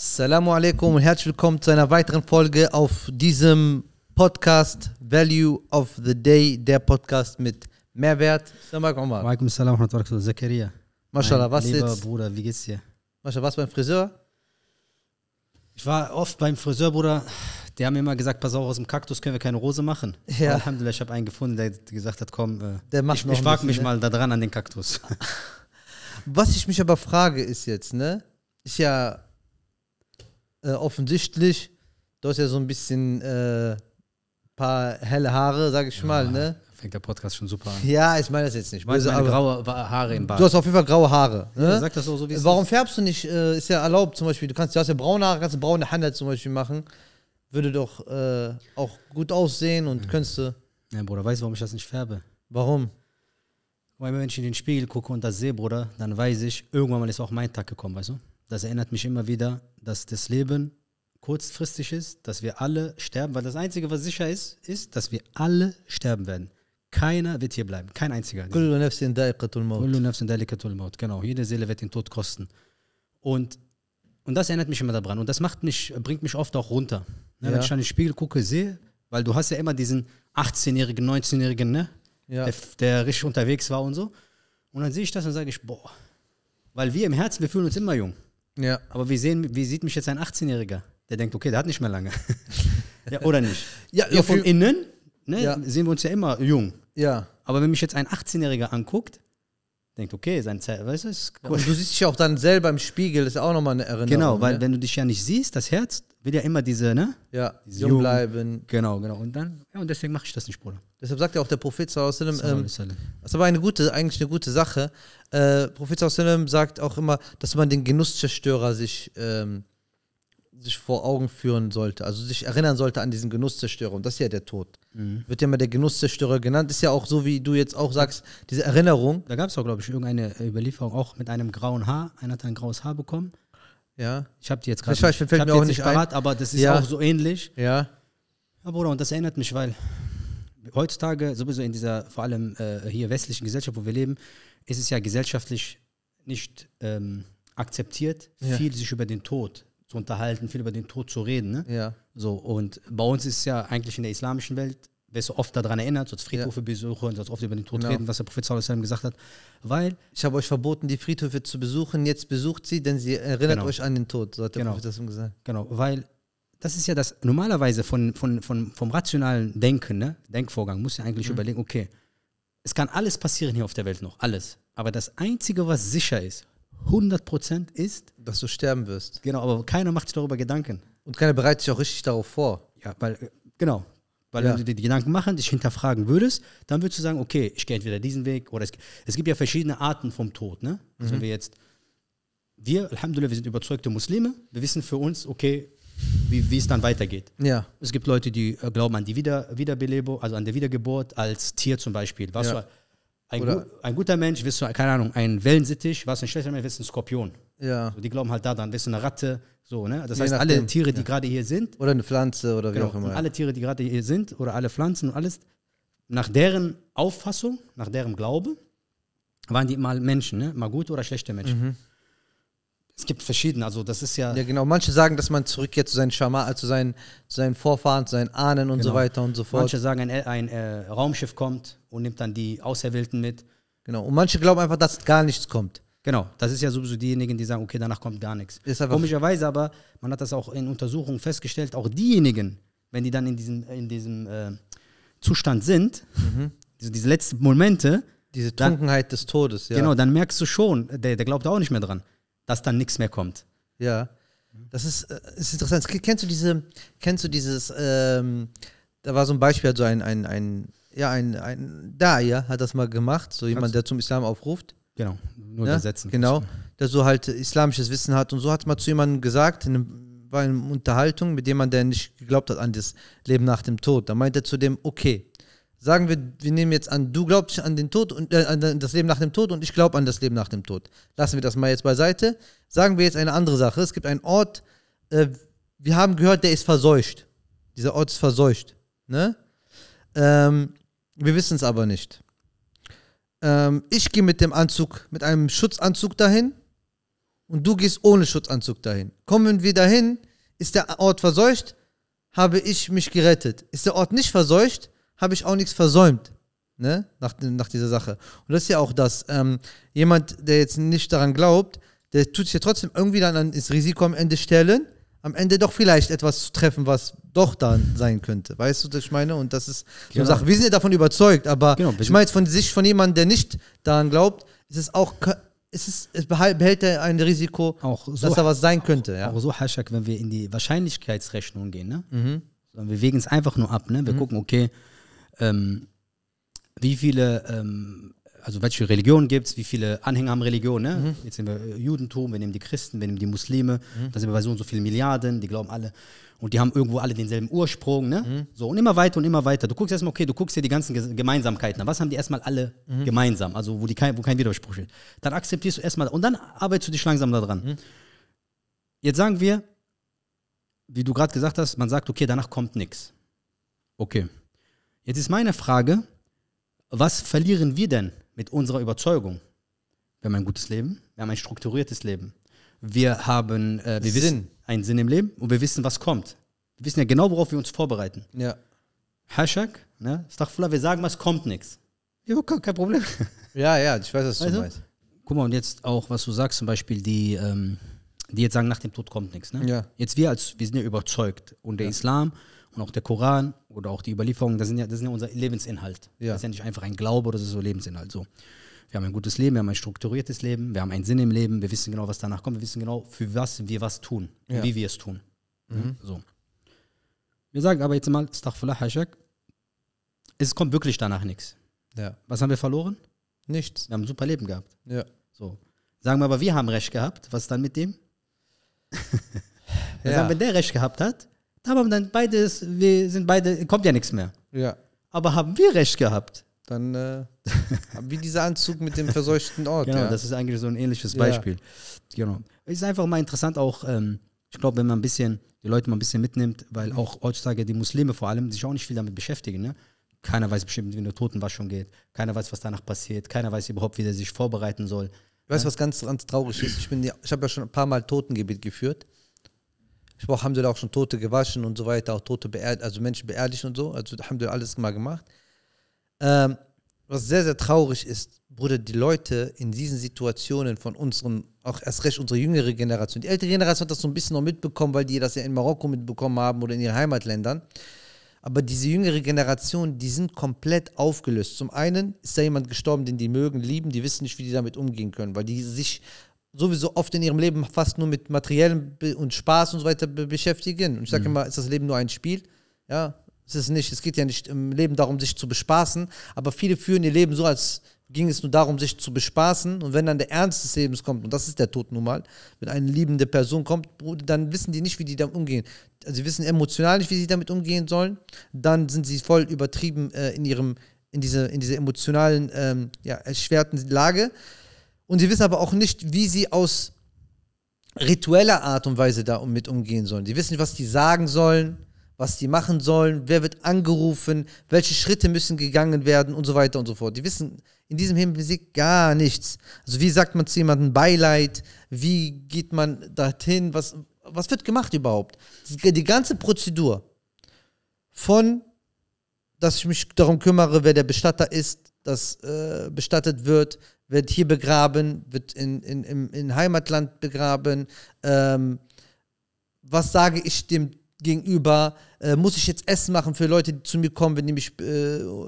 Assalamu alaikum und herzlich willkommen zu einer weiteren Folge auf diesem Podcast Value of the Day, der Podcast mit Mehrwert. Assalamu alaikum Omar. Wa alaikum salam wa rahmatullahi Zakaria. Mashallah, was Lieber jetzt? Bruder, wie geht's dir? Mashallah, was beim Friseur? Ich war oft beim Friseur, Bruder. Die haben mir immer gesagt, pass auf, aus dem Kaktus können wir keine Rose machen. Ja. Alhamdulillah, ich habe einen gefunden, der gesagt hat, komm, äh, der macht ich, ich wage mich ne? mal da dran an den Kaktus. Was ich mich aber frage ist jetzt, ne? Ist ja äh, offensichtlich. Du hast ja so ein bisschen äh, paar helle Haare, sag ich ja, mal, ne? Fängt der Podcast schon super an. Ja, ich meine das jetzt nicht. Meinst du meine graue Haare im Bart? Du hast auf jeden Fall graue Haare. Ne? Ja, sag das so, so wie äh, Warum färbst du nicht? Äh, ist ja erlaubt zum Beispiel. Du kannst, du hast ja braune Haare, kannst du braune Haare zum Beispiel machen. Würde doch äh, auch gut aussehen und ja. Mhm. könntest du. Ja, Bruder, weißt du, warum ich das nicht färbe? Warum? Weil wenn ich in den Spiegel gucke und das sehe, Bruder, dann weiß ich, irgendwann mal ist auch mein Tag gekommen, weißt du? das erinnert mich immer wieder, dass das Leben kurzfristig ist, dass wir alle sterben, weil das Einzige, was sicher ist, ist, dass wir alle sterben werden. Keiner wird hier bleiben, kein einziger. Kullu nafsin Kullu nafsin maut. Genau, jede Seele wird den Tod kosten. Und, und das erinnert mich immer daran. Und das macht mich, bringt mich oft auch runter. Ne, ja. Wenn ich an den Spiegel gucke, sehe, weil du hast ja immer diesen 18-Jährigen, 19-Jährigen, ne? Ja. Der, der richtig unterwegs war und so. Und dann sehe ich das und sage ich, boah. Weil wir im Herzen, wir fühlen uns immer jung. Ja. Aber wie, sehen, wie sieht mich jetzt ein 18-Jähriger? Der denkt, okay, der hat nicht mehr lange. ja, oder nicht? Ja, ja, ja von innen ne, ja. sehen wir uns ja immer jung. Ja. Aber wenn mich jetzt ein 18-Jähriger anguckt, denkt, okay, sein Zeit, weißt du, ist cool. Und du siehst dich auch dann selber im Spiegel, ist auch nochmal eine Erinnerung. Genau, weil ne? wenn du dich ja nicht siehst, das Herz will ja immer diese, ne? Ja, diese jung, jung bleiben. Genau, genau. Und dann, ja, und deswegen mache ich das nicht, Bruder. Deshalb sagt ja auch der Prophet Sallallahu ähm, Das ist aber eine gute, eigentlich eine gute Sache. Äh, Prophet Sallallahu sagt auch immer, dass man den Genusszerstörer sich ähm, sich vor Augen führen sollte, also sich erinnern sollte an diesen Genusszerstörer. Und das ist ja der Tod. Mhm. Wird ja immer der Genusszerstörer genannt. Ist ja auch so, wie du jetzt auch sagst, diese Erinnerung. Da gab es auch, glaube ich, irgendeine Überlieferung, auch mit einem grauen Haar. Einer hat ein graues Haar bekommen. Ja. Ich habe die jetzt gerade. Ich weiß, fällt ich mir auch nicht parat, aber das ist ja. auch so ähnlich. Ja. Ja, Bruder, und das erinnert mich, weil heutzutage, sowieso in dieser, vor allem äh, hier westlichen Gesellschaft, wo wir leben, ist es ja gesellschaftlich nicht ähm, akzeptiert, ja. viel sich über den Tod zu unterhalten, viel über den Tod zu reden. Ne? Ja. So, und bei uns ist ja eigentlich in der islamischen Welt, wirst du oft daran erinnert, sollst Friedhöfe ja. besuchen, sollst oft über den Tod genau. reden, was der Prophet Sallallahu gesagt hat, weil... Ich habe euch verboten, die Friedhöfe zu besuchen, jetzt besucht sie, denn sie erinnert genau. euch an den Tod, so hat der genau. Prophet gesagt. Genau, weil das ist ja das, normalerweise von, von, von, vom rationalen Denken, ne? Denkvorgang, muss ja eigentlich mhm. überlegen, okay, es kann alles passieren hier auf der Welt noch, alles. Aber das Einzige, was sicher ist, 100% ist, dass du sterben wirst. Genau, aber keiner macht sich darüber Gedanken. Und keiner bereitet sich auch richtig darauf vor. Ja, weil, äh, genau. Weil ja. wenn du dir die Gedanken machen, dich hinterfragen würdest, dann würdest du sagen, okay, ich gehe entweder diesen Weg oder es, es gibt ja verschiedene Arten vom Tod. Ne? Mhm. Also wenn wir jetzt, wir, Alhamdulillah, wir sind überzeugte Muslime, wir wissen für uns, okay, wie, wie es dann weitergeht. Ja. Es gibt Leute, die äh, glauben an die Wieder, Wiederbelebung, also an der Wiedergeburt als Tier zum Beispiel. Was ja. du ein, gut, ein, guter Mensch wirst du, keine Ahnung, ein Wellensittich, was ein schlechter Mensch wirst ein Skorpion. Ja. So, die glauben halt daran, wirst du eine Ratte, so, ne? Das Je heißt, nachdem. alle Tiere, die ja. gerade hier sind. Oder eine Pflanze oder wie genau, auch immer. alle Tiere, die gerade hier sind, oder alle Pflanzen und alles, nach deren Auffassung, nach deren Glaube, waren die mal Menschen, ne? Mal gute oder schlechte Menschen. Mhm. Es gibt verschiedene, also das ist ja. Ja, genau. Manche sagen, dass man zurückkehrt zu seinen Schama, also seinen, zu seinen Vorfahren, zu seinen Ahnen und genau. so weiter und so fort. Manche sagen, ein, ein äh, Raumschiff kommt und nimmt dann die Auserwählten mit. Genau. Und manche glauben einfach, dass gar nichts kommt. Genau, das ist ja sowieso diejenigen, die sagen, okay, danach kommt gar nichts. Komischerweise aber, man hat das auch in Untersuchungen festgestellt, auch diejenigen, wenn die dann in diesem, in diesem äh, Zustand sind, mhm. diese, diese letzten Momente. Diese Trunkenheit dann, des Todes, ja. Genau, dann merkst du schon, der, der glaubt auch nicht mehr dran dass dann nichts mehr kommt. Ja. Das ist, äh, ist interessant. Kennst du diese, kennst du dieses, ähm, da war so ein Beispiel, so ein, ein, ein, ja, ein, ein Daya hat das mal gemacht, so jemand, der zum Islam aufruft. Genau, nur ja? übersetzen. Genau, der so halt islamisches Wissen hat und so hat mal zu jemandem gesagt, in einem, war in einer Unterhaltung mit jemandem, der nicht geglaubt hat an das Leben nach dem Tod. Da meinte er zu dem, okay, Sagen wir, wir nehmen jetzt an, du glaubst an den Tod und äh, an das Leben nach dem Tod und ich glaube an das Leben nach dem Tod. Lassen wir das mal jetzt beiseite. Sagen wir jetzt eine andere Sache. Es gibt einen Ort, äh, wir haben gehört, der ist verseucht. Dieser Ort ist verseucht. Ne? Ähm, wir wissen es aber nicht. Ähm, ich gehe mit dem Anzug, mit einem Schutzanzug dahin und du gehst ohne Schutzanzug dahin. Kommen wir dahin, ist der Ort verseucht, habe ich mich gerettet. Ist der Ort nicht verseucht, habe ich auch nichts versäumt. Ne? Nach, nach dieser Sache. Und das ist ja auch das. Ähm, jemand, der jetzt nicht daran glaubt, der tut sich ja trotzdem irgendwie dann an das Risiko am Ende stellen, am Ende doch vielleicht etwas zu treffen, was doch dann sein könnte. Weißt du, was ich meine? Und das ist genau. so eine Sache. Wir sind ja davon überzeugt, aber genau, ich meine jetzt von Sicht von jemandem, der nicht daran glaubt, ist es auch es, ist, es behält er ein Risiko, so, dass da was sein könnte. Auch, ja. auch so, Haschak, wenn wir in die Wahrscheinlichkeitsrechnung gehen, ne? Mhm. Wir wägen es einfach nur ab, ne? Wir mhm. gucken, okay, ähm, wie viele, ähm, also welche Religionen gibt es, wie viele Anhänger haben Religion. Ne? Mhm. Jetzt sind wir äh, Judentum, wir nehmen die Christen, wir nehmen die Muslime, mhm. da sind wir bei so und so vielen Milliarden, die glauben alle. Und die haben irgendwo alle denselben Ursprung. Ne? Mhm. So, und immer weiter und immer weiter. Du guckst erstmal, okay, du guckst dir die ganzen Gemeinsamkeiten an. Was haben die erstmal alle mhm. gemeinsam? Also, wo, die kein, wo kein Widerspruch ist. Dann akzeptierst du erstmal und dann arbeitest du dich langsam daran. Mhm. Jetzt sagen wir, wie du gerade gesagt hast, man sagt, okay, danach kommt nichts. Okay. Jetzt ist meine Frage, was verlieren wir denn mit unserer Überzeugung? Wir haben ein gutes Leben, wir haben ein strukturiertes Leben. Wir haben äh, wir Sinn. Wissen, einen Sinn im Leben und wir wissen, was kommt. Wir wissen ja genau, worauf wir uns vorbereiten. Ja. Hashak, ne? Stachfula, wir sagen, was kommt nichts. Ja, kein Problem. Ja, ja, ich weiß, was also, du meinst. Guck mal, und jetzt auch, was du sagst, zum Beispiel die, ähm, die jetzt sagen, nach dem Tod kommt nichts. Ne? Ja. Jetzt wir als, wir sind ja überzeugt und der ja. Islam und auch der Koran oder auch die Überlieferung, das, sind ja, das ist ja unser Lebensinhalt. Ja. Das ist ja nicht einfach ein Glaube oder so Lebensinhalt. So. Wir haben ein gutes Leben, wir haben ein strukturiertes Leben, wir haben einen Sinn im Leben, wir wissen genau, was danach kommt, wir wissen genau, für was wir was tun und ja. wie wir es tun. Mhm. So. Wir sagen aber jetzt mal, es kommt wirklich danach nichts. Ja. Was haben wir verloren? Nichts. Wir haben ein super Leben gehabt. Ja. So. Sagen wir aber, wir haben Recht gehabt. Was dann mit dem? ja. Sagen, wenn der Recht gehabt hat, aber dann beides, wir sind beide, kommt ja nichts mehr. Ja. Aber haben wir recht gehabt? Dann äh, wie dieser Anzug mit dem verseuchten Ort. Genau, ja. das ist eigentlich so ein ähnliches Beispiel. Ja. Genau. Ist einfach mal interessant auch, ähm, ich glaube, wenn man ein bisschen die Leute mal ein bisschen mitnimmt, weil auch heutzutage die Muslime vor allem sich auch nicht viel damit beschäftigen. Ne? Keiner weiß bestimmt, wie eine Totenwaschung geht. Keiner weiß, was danach passiert. Keiner weiß überhaupt, wie der sich vorbereiten soll. Weißt du, was ganz, ganz traurig ist? Ich, ich habe ja schon ein paar Mal Totengebet geführt. Spruch haben sie auch schon Tote gewaschen und so weiter, auch Tote beerdigt, also Menschen beerdigt und so. Also haben sie alles mal gemacht. Ähm, was sehr, sehr traurig ist, Bruder, die Leute in diesen Situationen von unseren, auch erst recht unsere jüngere Generation, die ältere Generation hat das so ein bisschen noch mitbekommen, weil die das ja in Marokko mitbekommen haben oder in ihren Heimatländern. Aber diese jüngere Generation, die sind komplett aufgelöst. Zum einen ist da jemand gestorben, den die mögen, lieben, die wissen nicht, wie die damit umgehen können, weil die sich sowieso oft in ihrem Leben fast nur mit materiellen und Spaß und so weiter beschäftigen. Und ich sage mhm. immer, ist das Leben nur ein Spiel? Ja, es ist nicht. Es geht ja nicht im Leben darum, sich zu bespaßen, aber viele führen ihr Leben so, als ging es nur darum, sich zu bespaßen. Und wenn dann der Ernst des Lebens kommt, und das ist der Tod nun mal, wenn eine liebende Person kommt, dann wissen die nicht, wie die damit umgehen. Also sie wissen emotional nicht, wie sie damit umgehen sollen. Dann sind sie voll übertrieben äh, in ihrem, in diese, in diese emotionalen, ähm, ja, erschwerten Lage. Und sie wissen aber auch nicht, wie sie aus ritueller Art und Weise da mit umgehen sollen. Sie wissen nicht, was die sagen sollen, was die machen sollen, wer wird angerufen, welche Schritte müssen gegangen werden und so weiter und so fort. Die wissen in diesem Hinblick gar nichts. Also wie sagt man zu jemandem Beileid, wie geht man dorthin, was, was wird gemacht überhaupt? Die ganze Prozedur von, dass ich mich darum kümmere, wer der Bestatter ist, das äh, bestattet wird, wird hier begraben, wird in, in, in, in Heimatland begraben. Ähm, was sage ich dem gegenüber? Äh, muss ich jetzt Essen machen für Leute, die zu mir kommen, wenn die, mich, äh,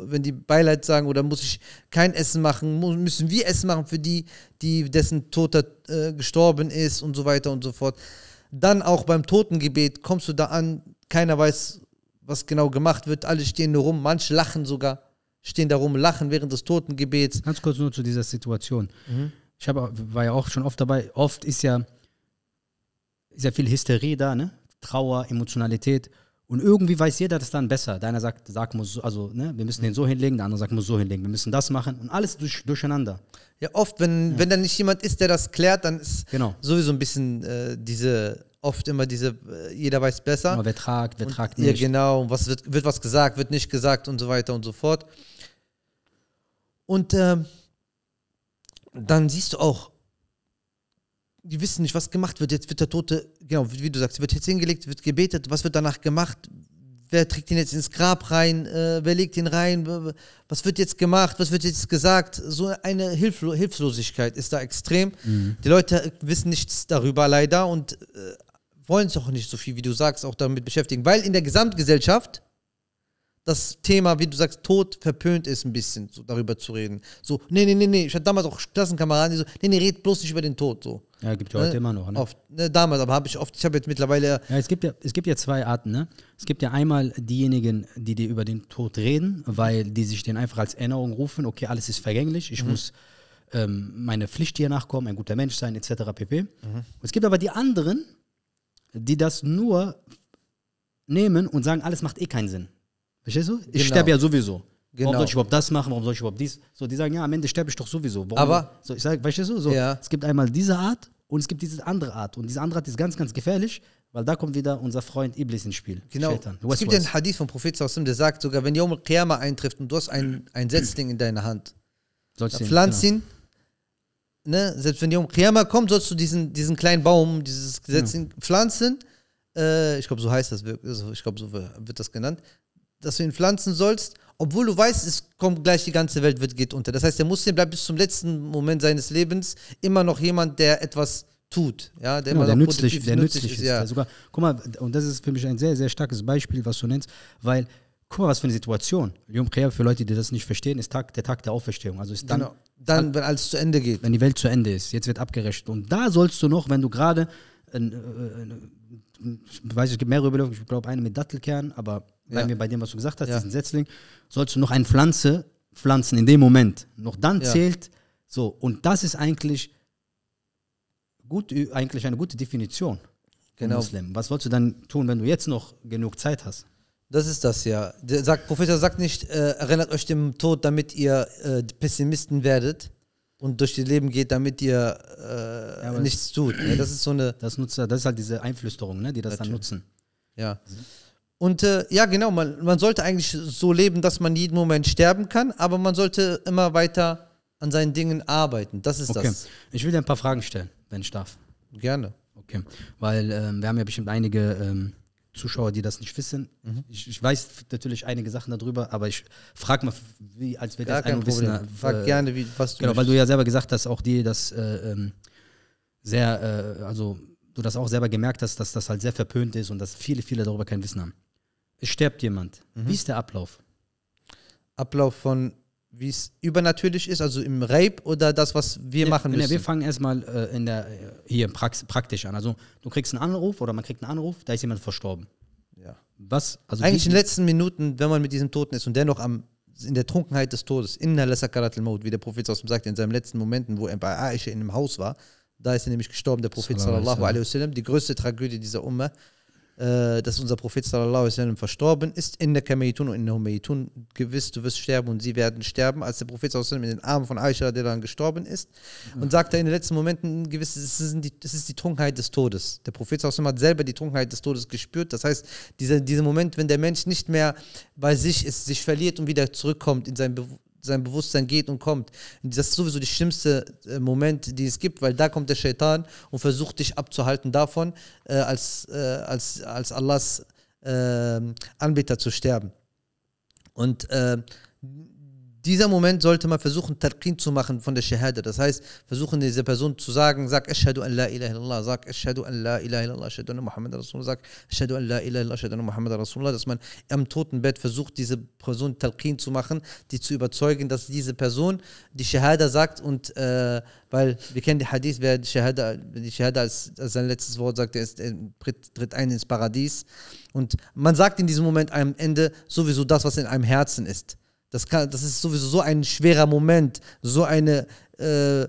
wenn die Beileid sagen? Oder muss ich kein Essen machen? Mu müssen wir Essen machen für die, die dessen Toter äh, gestorben ist und so weiter und so fort? Dann auch beim Totengebet kommst du da an, keiner weiß, was genau gemacht wird, alle stehen nur rum, manche lachen sogar stehen da rum, lachen während des Totengebets. Ganz kurz nur zu dieser Situation. Mhm. Ich hab, war ja auch schon oft dabei. Oft ist ja, ist ja viel Hysterie da, ne? Trauer, Emotionalität. Und irgendwie weiß jeder das dann besser. Deiner sagt, sag muss, also, ne, wir müssen den so hinlegen, der andere sagt, muss so hinlegen, wir müssen das machen und alles durch, durcheinander. Ja, oft, wenn, ja. wenn dann nicht jemand ist, der das klärt, dann ist genau. sowieso ein bisschen äh, diese, oft immer diese, äh, jeder weiß besser. Aber wer tragt, wer und, tragt nicht. Ja, genau, was wird, wird was gesagt, wird nicht gesagt und so weiter und so fort. Und äh, dann siehst du auch, die wissen nicht, was gemacht wird. Jetzt wird der Tote, genau, wie du sagst, wird jetzt hingelegt, wird gebetet, was wird danach gemacht? Wer trägt ihn jetzt ins Grab rein? Äh, wer legt ihn rein? Was wird jetzt gemacht? Was wird jetzt gesagt? So eine Hilflo Hilflosigkeit ist da extrem. Mhm. Die Leute wissen nichts darüber leider und äh, wollen es auch nicht so viel, wie du sagst, auch damit beschäftigen. Weil in der Gesamtgesellschaft das Thema, wie du sagst, Tod verpönt ist, ein bisschen so darüber zu reden. So, nee, nee, nee, nee. Ich hatte damals auch Klassenkameraden, die so, nee, nee, red bloß nicht über den Tod. So. Ja, gibt ja heute ne? immer noch. Ne? Oft, ne, damals, aber habe ich oft, ich habe jetzt mittlerweile. Ja, es gibt ja, es gibt ja zwei Arten, ne? Es gibt ja einmal diejenigen, die dir über den Tod reden, weil die sich den einfach als Erinnerung rufen, okay, alles ist vergänglich, ich mhm. muss ähm, meine Pflicht hier nachkommen, ein guter Mensch sein, etc. pp. Mhm. Es gibt aber die anderen, die das nur nehmen und sagen, alles macht eh keinen Sinn. Verstehst du? Ich genau. sterbe ja sowieso. Genau. Warum soll ich überhaupt das machen? Warum soll ich überhaupt dies? So, die sagen, ja, am Ende sterbe ich doch sowieso. Warum? Aber so, ich sage, weißt du, so, ja. es gibt einmal diese Art und es gibt diese andere Art. Und diese andere Art ist ganz, ganz gefährlich, weil da kommt wieder unser Freund Iblis ins Spiel. Genau. es gibt einen Hadith vom Prophet, der sagt sogar, wenn Yom Qiyamah eintrifft und du hast ein, ein Setzling in deiner Hand, sollst du pflanzt genau. ihn. Genau. Ne? Selbst wenn Yom Qiyamah kommt, sollst du diesen, diesen kleinen Baum, dieses Setzling ja. pflanzen. Äh, ich glaube, so heißt das. Also ich glaube, so wird das genannt dass du ihn pflanzen sollst, obwohl du weißt, es kommt gleich die ganze Welt wird geht unter. Das heißt, der Muslim bleibt bis zum letzten Moment seines Lebens immer noch jemand, der etwas tut, ja, der, genau, der nützlich, der nützlich, ist, ist ja. sogar. Guck mal, und das ist für mich ein sehr sehr starkes Beispiel, was du nennst, weil guck mal, was für eine Situation. Yom Kippur für Leute, die das nicht verstehen, ist Tag, der Tag der Auferstehung, also ist dann genau. dann wenn alles zu Ende geht. Wenn die Welt zu Ende ist, jetzt wird abgerechnet und da sollst du noch, wenn du gerade äh, weiß, es gibt mehrere Überlegungen. Ich glaube, eine mit Dattelkern, aber bleiben wir bei dem, was du gesagt hast, ja. diesen Setzling. Sollst du noch eine Pflanze pflanzen in dem Moment, noch dann ja. zählt so. Und das ist eigentlich, gut, eigentlich eine gute Definition. Genau. Muslim. Was sollst du dann tun, wenn du jetzt noch genug Zeit hast? Das ist das ja. Der sagt, Professor sagt nicht, äh, erinnert euch dem Tod, damit ihr äh, Pessimisten werdet, und durch ihr Leben geht, damit ihr äh, ja, nichts tut. Ne? Das ist so eine. Das, nutzt, das ist halt diese Einflüsterung, ne? die das natürlich. dann nutzen. Ja. Mhm. Und äh, ja, genau, man, man sollte eigentlich so leben, dass man jeden Moment sterben kann, aber man sollte immer weiter an seinen Dingen arbeiten. Das ist okay. das. Ich will dir ein paar Fragen stellen, wenn ich darf. Gerne. Okay, weil ähm, wir haben ja bestimmt einige ähm, Zuschauer, die das nicht wissen. Mhm. Ich, ich, weiß natürlich einige Sachen darüber, aber ich frage mal, wie, als wäre das einmal wissen. Äh, frag äh, gerne, wie, was du Genau, weil du ja selber gesagt hast, auch die, dass äh, ähm, sehr, äh, also du das auch selber gemerkt hast, dass das halt sehr verpönt ist und dass viele, viele darüber kein Wissen haben. Es stirbt jemand. Mhm. Wie ist der Ablauf? Ablauf von wie es übernatürlich ist, also im Rape oder das, was wir ja, machen müssen? Ja, wir fangen erstmal äh, in der, äh, hier Prax praktisch an. Also du kriegst einen Anruf oder man kriegt einen Anruf, da ist jemand verstorben. Ja. Was? Also Eigentlich in den letzten Minuten, wenn man mit diesem Toten ist und dennoch am, in der Trunkenheit des Todes, in der Sakarat al-Maut, wie der Prophet sagt, in seinen letzten Momenten, wo er bei Aisha in einem Haus war, da ist er nämlich gestorben, der Prophet sallallahu alaihi wasallam, die größte Tragödie dieser Ummah. Äh, dass unser Prophet sallallahu alaihi wasallam verstorben ist, in der Kameitun und in der Humeitun, gewiss, du wirst sterben und sie werden sterben, als der Prophet sallallahu alaihi wasallam in den Armen von Aisha, der dann gestorben ist, mhm. sagt er in den letzten Momenten, gewiss, es ist die, es ist die Trunkenheit des Todes. Der Prophet sallallahu alaihi wasallam hat selber die Trunkenheit des Todes gespürt, das heißt, dieser, dieser Moment, wenn der Mensch nicht mehr bei sich ist, sich verliert und wieder zurückkommt in sein Bewusstsein, sein Bewusstsein geht und kommt. Das ist sowieso der schlimmste äh, Moment, den es gibt, weil da kommt der Shaitan und versucht dich abzuhalten davon, äh, als, äh, als, als Allahs äh, Anbeter zu sterben. Und äh, dieser Moment sollte man versuchen, Talqin zu machen von der Shahada. Das heißt, versuchen diese Person zu sagen, sag Ashhadu an la ilaha illallah, sag Ashhadu an la ilaha illallah, Ashhadu an Muhammad Rasulullah, sag Ashhadu an la ilaha illallah, Ashhadu an Muhammad Rasulullah, dass man am Totenbett versucht, diese Person Talqin zu machen, die zu überzeugen, dass diese Person die Shahada sagt und, äh, weil wir kennen die Hadith, wer die Shahada, die Shahada als, als sein letztes Wort sagt, der, ist, er äh, tritt ein ins Paradies. Und man sagt in diesem Moment am Ende sowieso das, was in einem Herzen ist. Das, kann, das ist sowieso so ein schwerer Moment, so eine äh,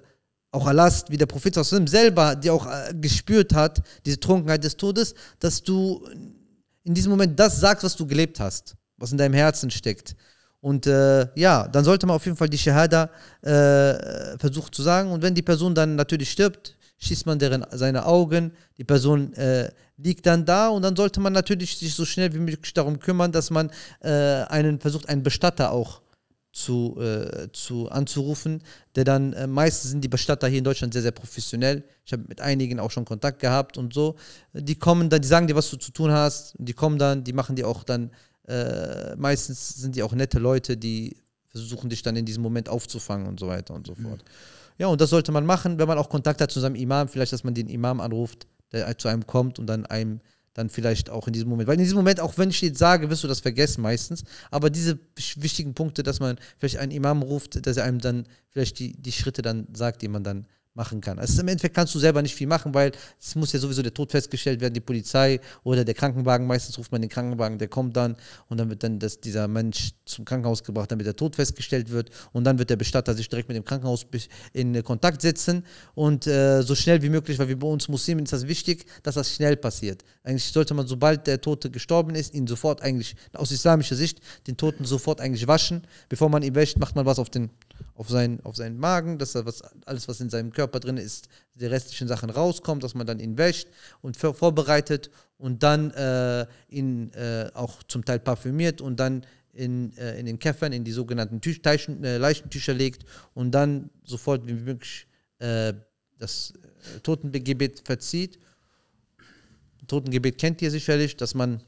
auch Erlast, wie der Prophet selber, die auch äh, gespürt hat, diese Trunkenheit des Todes, dass du in diesem Moment das sagst, was du gelebt hast, was in deinem Herzen steckt. Und äh, ja, dann sollte man auf jeden Fall die Shahada äh, versuchen zu sagen. Und wenn die Person dann natürlich stirbt, schießt man deren, seine Augen, die Person äh, liegt dann da und dann sollte man natürlich sich so schnell wie möglich darum kümmern, dass man äh, einen versucht, einen Bestatter auch zu, äh, zu anzurufen, der dann äh, meistens sind die Bestatter hier in Deutschland sehr, sehr professionell. Ich habe mit einigen auch schon Kontakt gehabt und so. Die kommen dann, die sagen dir, was du zu tun hast, die kommen dann, die machen dir auch dann, äh, meistens sind die auch nette Leute, die versuchen dich dann in diesem Moment aufzufangen und so weiter und so mhm. fort. Mhm. Ja, und das sollte man machen, wenn man auch Kontakt hat zu seinem Imam, vielleicht, dass man den Imam anruft der äh, zu einem kommt und dann einem dann vielleicht auch in diesem Moment. Weil in diesem Moment, auch wenn ich jetzt sage, wirst du das vergessen meistens. Aber diese wichtigen Punkte, dass man vielleicht einen Imam ruft, dass er einem dann vielleicht die, die Schritte dann sagt, die man dann machen kann. Also im Endeffekt kannst du selber nicht viel machen, weil es muss ja sowieso der Tod festgestellt werden, die Polizei oder der Krankenwagen, meistens ruft man den Krankenwagen, der kommt dann und dann wird dann das, dieser Mensch zum Krankenhaus gebracht, damit der Tod festgestellt wird und dann wird der Bestatter sich direkt mit dem Krankenhaus in Kontakt setzen und äh, so schnell wie möglich, weil wir bei uns Muslimen ist das wichtig, dass das schnell passiert. Eigentlich sollte man, sobald der Tote gestorben ist, ihn sofort eigentlich, aus islamischer Sicht, den Toten sofort eigentlich waschen. Bevor man ihn wäscht, macht man was auf den auf seinen, auf seinen Magen, dass er was, alles, was in seinem Körper drin ist, die restlichen Sachen rauskommt, dass man dann ihn wäscht und für, vorbereitet und dann äh, ihn äh, auch zum Teil parfümiert und dann in, äh, in den Käfern, in die sogenannten Tüch, Teichen, äh, Leichentücher legt und dann sofort wie möglich äh, das äh, Totengebet verzieht. Totengebet kennt ihr sicherlich, dass man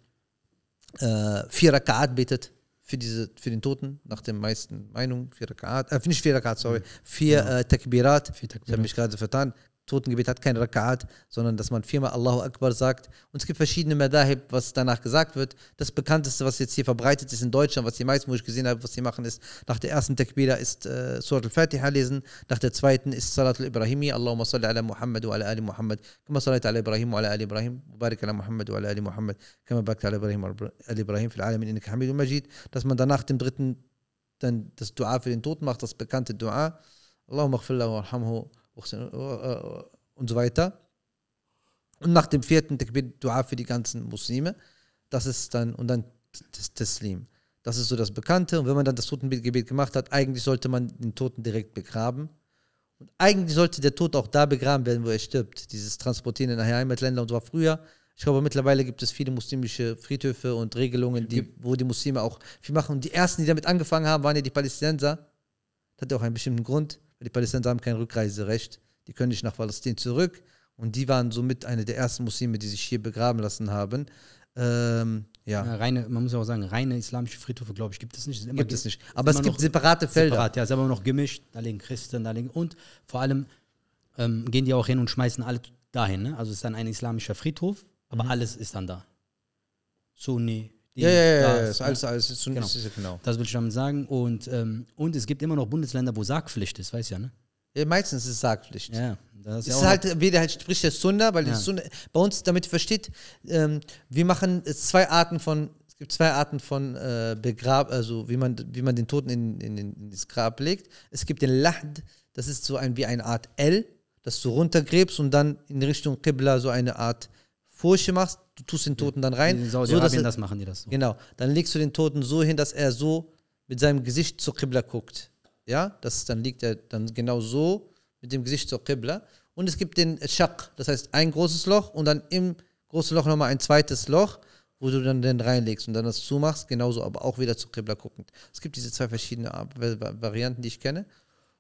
vier Rakat betet für, diese, für den Toten, nach den meisten Meinungen, vier Rakat, äh, nicht vier Rakat, sorry, vier ja. äh, Takbirat, vier Takbirat. ich habe mich gerade vertan, Totengebet hat kein Rakat, sondern dass man viermal Allahu Akbar sagt. Und es gibt verschiedene Madahib, was danach gesagt wird. Das bekannteste, was jetzt hier verbreitet ist in Deutschland, was die meisten, wo ich gesehen habe, was sie machen, ist, nach der ersten Takbira ist äh, Surat al-Fatiha lesen, nach der zweiten ist Salat al-Ibrahimi, Allahumma salli ala Muhammad wa ala ali Muhammad, kama salat ala Ibrahim wa ala ali Ibrahim, barik ala Muhammad wa ala ali Muhammad, kama barik ala Ibrahim wa ala Ibrahim fil alamin innaka hamidun majid, dass man danach dem dritten dann das Dua für den Tod macht, das bekannte Dua. Allahumma ghfir lahu wa Oh, oh, oh, und so weiter. Und nach dem vierten Takbir Dua für die ganzen Muslime. Das ist dann, und dann Teslim. Das ist so das Bekannte. Und wenn man dann das Totengebet gemacht hat, eigentlich sollte man den Toten direkt begraben. Und eigentlich sollte der Tod auch da begraben werden, wo er stirbt. Dieses Transportieren in Heimatländer und so war früher. Ich glaube, mittlerweile gibt es viele muslimische Friedhöfe und Regelungen, die, wo die Muslime auch viel machen. Und die ersten, die damit angefangen haben, waren ja die Palästinenser. Das hat ja auch einen bestimmten Grund weil die Palästinenser haben kein Rückreiserecht. Die können nicht nach Palästin zurück. Und die waren somit eine der ersten Muslime, die sich hier begraben lassen haben. Ähm, ja. ja. reine, man muss auch sagen, reine islamische Friedhofe, glaube ich, gibt es nicht. gibt es nicht. Aber es gibt separate Felder. Separat, ja, es ist aber noch gemischt. Da liegen Christen, da liegen und vor allem ähm, gehen die auch hin und schmeißen alle dahin. Ne? Also es ist dann ein islamischer Friedhof, aber mhm. alles ist dann da. Sunni, ja, ja, ja, ist, ne? alles, alles ist, genau. Ist, ist, genau. Das will ich damit sagen. Und, ähm, und es gibt immer noch Bundesländer, wo Sargpflicht ist, weißt du ja, ne? Ja, meistens ist es Sargpflicht. Ja, das ist, ja ist halt, weder halt spricht der Sunder, weil ja. der Sunder, bei uns, damit ihr versteht, ähm, wir machen zwei Arten von, es gibt zwei Arten von äh, Begrab, also wie man, wie man den Toten in, in, in das Grab legt. Es gibt den Lahd, das ist so ein, wie eine Art L, das du runtergräbst und dann in Richtung Qibla so eine Art Furche machst du tust den Toten dann rein. In Saudi-Arabien, so, er, das machen die das so. Genau. Dann legst du den Toten so hin, dass er so mit seinem Gesicht zur Qibla guckt. Ja, das, dann liegt er dann genau so mit dem Gesicht zur Qibla. Und es gibt den Schak, das heißt ein großes Loch und dann im großen Loch nochmal ein zweites Loch, wo du dann den reinlegst und dann das zumachst, genauso, aber auch wieder zur Qibla guckend. Es gibt diese zwei verschiedenen Varianten, die ich kenne.